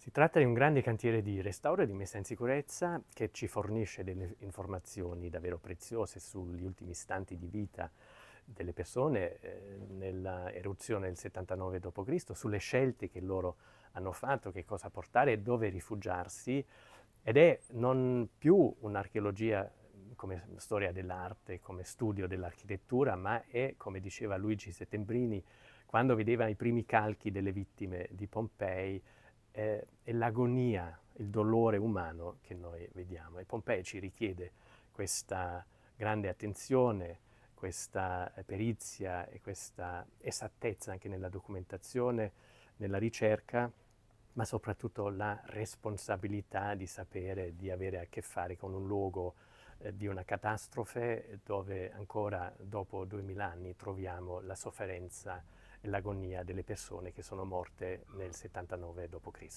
Si tratta di un grande cantiere di restauro e di messa in sicurezza che ci fornisce delle informazioni davvero preziose sugli ultimi istanti di vita delle persone eh, nella eruzione del 79 d.C., sulle scelte che loro hanno fatto, che cosa portare e dove rifugiarsi ed è non più un'archeologia come storia dell'arte, come studio dell'architettura, ma è, come diceva Luigi Settembrini, quando vedeva i primi calchi delle vittime di Pompei, è, è l'agonia, il dolore umano che noi vediamo. E Pompei ci richiede questa grande attenzione, questa perizia e questa esattezza anche nella documentazione, nella ricerca, ma soprattutto la responsabilità di sapere di avere a che fare con un luogo eh, di una catastrofe dove ancora dopo 2000 anni troviamo la sofferenza l'agonia delle persone che sono morte nel 79 d.C.